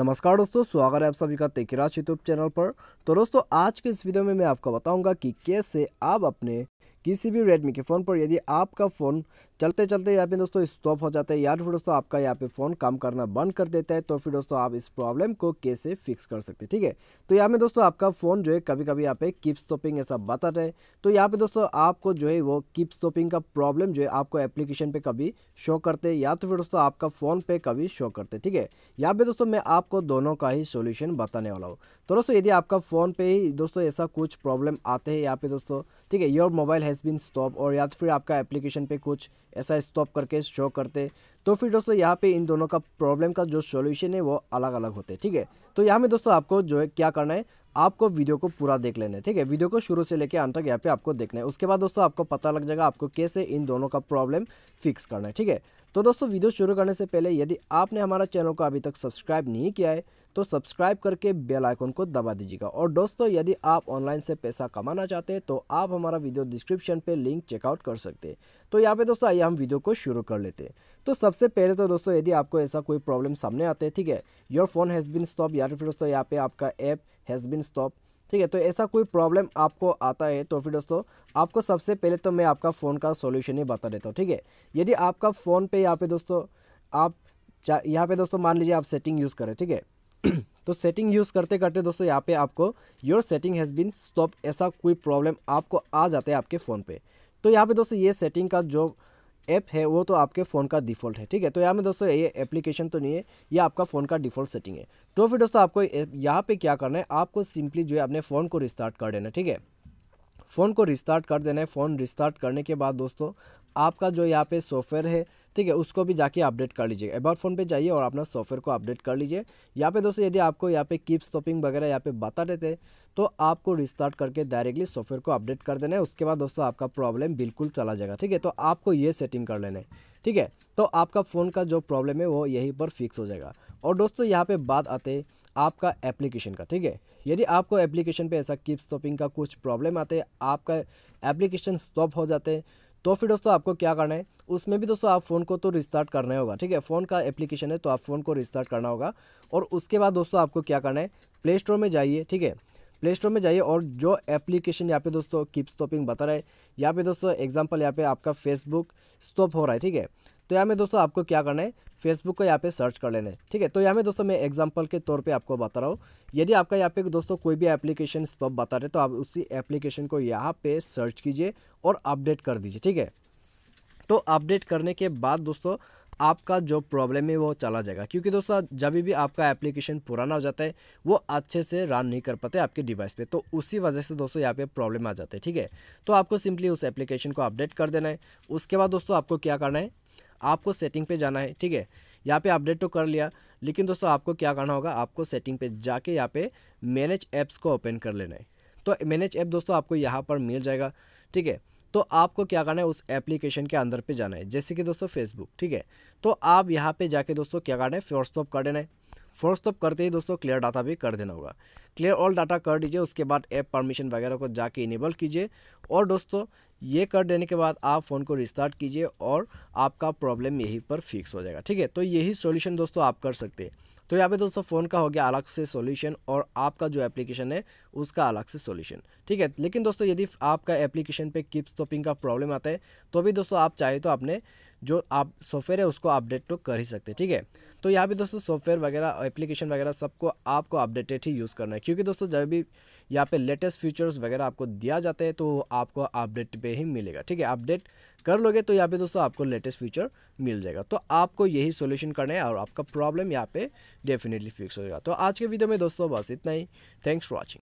नमस्कार दोस्तों स्वागत है आप सभी का तेकिराज यूट्यूब चैनल पर तो दोस्तों आज के इस वीडियो में मैं आपको बताऊंगा कि कैसे आप अपने किसी भी रेडमी के फ़ोन पर यदि आपका फ़ोन चलते चलते या फिर दोस्तों स्टॉप हो जाता है या फिर दोस्तों आपका यहाँ पे फ़ोन काम करना बंद कर देता है तो फिर दोस्तों आप इस प्रॉब्लम को कैसे फिक्स कर सकते हैं ठीक है तो यहाँ में दोस्तों आपका फ़ोन जो है कभी कभी यहाँ पे कीप स्टॉपिंग ऐसा बता रहे तो यहाँ पर दोस्तों आपको जो है वो कीप स्टॉपिंग का प्रॉब्लम जो है आपको एप्लीकेशन पर कभी शो करते या तो फिर दोस्तों आपका फ़ोन पर कभी शो करते ठीक है यहाँ पर दोस्तों मैं आपको दोनों का ही सोल्यूशन बताने वाला हूँ तो दोस्तों यदि आपका फ़ोन पर ही दोस्तों ऐसा कुछ प्रॉब्लम आते हैं यहाँ पे दोस्तों ठीक है your mobile mobile has been stop और या तो फिर आपका एप्लीकेशन पे कुछ ऐसा स्टॉप करके शो करते तो फिर दोस्तों यहाँ पे इन दोनों का प्रॉब्लम का जो सोल्यूशन है वो अलग अलग होते ठीक है तो यहाँ में दोस्तों आपको जो है क्या करना है आपको वीडियो को पूरा देख लेना है ठीक है वीडियो को शुरू से लेकर अंत तक यहाँ पे आपको देखना है उसके बाद दोस्तों आपको पता लग जाएगा आपको कैसे इन दोनों का प्रॉब्लम फिक्स करना है ठीक है तो दोस्तों वीडियो शुरू करने से पहले यदि आपने हमारा चैनल को अभी तक सब्सक्राइब नहीं किया है तो सब्सक्राइब करके बेल आइकन को दबा दीजिएगा और दोस्तों यदि आप ऑनलाइन से पैसा कमाना चाहते हैं तो आप हमारा वीडियो डिस्क्रिप्शन पे लिंक चेकआउट कर सकते हैं तो यहाँ पे दोस्तों आइए हम वीडियो को शुरू कर लेते हैं तो सबसे पहले तो दोस्तों यदि आपको ऐसा कोई प्रॉब्लम सामने आते है ठीक है your phone has been stop या फिर दोस्तों यहाँ पे आपका ऐप हैज़ बिन स्टॉप ठीक है तो ऐसा कोई प्रॉब्लम आपको आता है तो फिर दोस्तों आपको सबसे पहले तो मैं आपका फ़ोन का सोल्यूशन ही बता देता हूँ ठीक है यदि आपका फ़ोन पे यहाँ पे दोस्तों आप यहाँ पे दोस्तों मान लीजिए आप सेटिंग यूज़ करें ठीक है तो सेटिंग यूज़ करते करते दोस्तों यहाँ पे आपको your setting has been stop ऐसा कोई प्रॉब्लम आपको आ जाता है आपके फ़ोन पे तो यहाँ पे दोस्तों ये सेटिंग का जो ऐप है वो तो आपके फ़ोन का डिफ़ॉल्ट है ठीक है तो यहाँ में दोस्तों ये एप्लीकेशन तो नहीं है ये आपका फ़ोन का डिफ़ॉल्ट सेटिंग है तो फिर दोस्तों आपको यहाँ पर क्या करना है आपको सिंपली जो है अपने फ़ोन को रिस्टार्ट कर देना ठीक है फ़ोन को रिस्टार्ट कर देना है फ़ोन रिस्टार्ट करने के बाद दोस्तों आपका जो यहाँ पे सॉफ्टवेयर है ठीक है उसको भी जाके अपडेट कर लीजिए एक बार फ़ोन पे जाइए और अपना सॉफ्टवेयर को अपडेट कर लीजिए यहाँ पे दोस्तों यदि आपको यहाँ पे कीप स्टॉपिंग वगैरह यहाँ पे बता देते हैं तो आपको रिस्टार्ट करके डायरेक्टली सॉफ्टवेयर को अपडेट कर देना है उसके बाद दोस्तों आपका प्रॉब्लम बिल्कुल चला जाएगा ठीक है तो आपको ये सेटिंग कर लेना है ठीक है तो आपका फ़ोन का जो प्रॉब्लम है वो यहीं पर फिक्स हो जाएगा और दोस्तों यहाँ पर बात आते हैं आपका एप्लीकेशन का ठीक है यदि आपको एप्लीकेशन पे ऐसा कीप स्टॉपिंग का कुछ प्रॉब्लम आते हैं आपका एप्लीकेशन स्टॉप हो जाते हैं तो फिर दोस्तों आपको क्या करना है उसमें भी दोस्तों आप फ़ोन को तो रिस्टार्ट करना होगा ठीक है फ़ोन का एप्लीकेशन है तो आप फ़ोन को रिस्टार्ट करना होगा और उसके बाद दोस्तों आपको क्या करना है प्ले स्टोर में जाइए ठीक है प्ले स्टोर में जाइए और जो एप्लीकेशन यहाँ पे दोस्तों कीप स्टॉपिंग बता रहा है यहाँ पे दोस्तों एग्जांपल यहाँ पे आपका फेसबुक स्टॉप हो रहा है ठीक है तो यहाँ में दोस्तों आपको क्या करना है फेसबुक को यहाँ पे सर्च कर लेना है ठीक है तो यहाँ में दोस्तों मैं एग्जांपल के तौर पे आपको बता रहा हूँ यदि आपका यहाँ पे दोस्तों कोई भी एप्लीकेशन स्टॉप बता रहे तो आप उसी एप्लीकेशन को यहाँ पे सर्च कीजिए और अपडेट कर दीजिए ठीक है तो अपडेट करने के बाद दोस्तों आपका जो प्रॉब्लम है वो चला जाएगा क्योंकि दोस्तों जब भी आपका एप्लीकेशन पुराना हो जाता है वो अच्छे से रन नहीं कर पाते आपके डिवाइस पे तो उसी वजह से दोस्तों यहाँ पे प्रॉब्लम आ जाते हैं ठीक है तो आपको सिंपली उस एप्लीकेशन को अपडेट कर देना है उसके बाद दोस्तों आपको क्या करना है आपको सेटिंग पे जाना है ठीक है यहाँ पे अपडेट तो कर लिया लेकिन दोस्तों आपको क्या करना होगा आपको सेटिंग पे जाके यहाँ पे मैनेज ऐप्स को ओपन कर लेना है तो मैनेज ऐप दोस्तों आपको यहाँ पर मिल जाएगा ठीक है तो आपको क्या करना है उस एप्लीकेशन के अंदर पे जाना है जैसे कि दोस्तों फेसबुक ठीक है तो आप यहाँ पे जाके दोस्तों क्या करना है फोर्स स्टॉप कर देना है फोर्स स्टॉप करते ही दोस्तों क्लियर डाटा भी कर देना होगा क्लियर ऑल डाटा कर दीजिए उसके बाद ऐप परमिशन वगैरह को जाके इनेबल कीजिए और दोस्तों ये कर देने के बाद आप फ़ोन को रिस्टार्ट कीजिए और आपका प्रॉब्लम यहीं पर फिक्स हो जाएगा ठीक है तो यही सोल्यूशन दोस्तों आप कर सकते हैं तो यहाँ पे दोस्तों फ़ोन का हो गया अलग से सॉल्यूशन और आपका जो एप्लीकेशन है उसका अलग से सॉल्यूशन ठीक है लेकिन दोस्तों यदि आपका एप्लीकेशन पे किप स्टॉपिंग का प्रॉब्लम आता है तो भी दोस्तों आप चाहे तो आपने जो आप सॉफ्टवेयर है उसको अपडेट तो कर ही सकते ठीक है तो यहाँ पे दोस्तों सॉफ्टवेयर वगैरह एप्लीकेशन वगैरह सबको आपको अपडेटेड ही यूज़ करना है क्योंकि दोस्तों जब भी यहाँ पे लेटेस्ट फीचर्स वगैरह आपको दिया जाता है तो आपको अपडेट पे ही मिलेगा ठीक है अपडेट कर लोगे तो यहाँ पे दोस्तों आपको लेटेस्ट फीचर मिल जाएगा तो आपको यही सोल्यूशन करना है और आपका प्रॉब्लम यहाँ पे डेफिनेटली फिक्स हो जाएगा तो आज के वीडियो में दोस्तों बस इतना ही थैंक्स फॉर वॉचिंग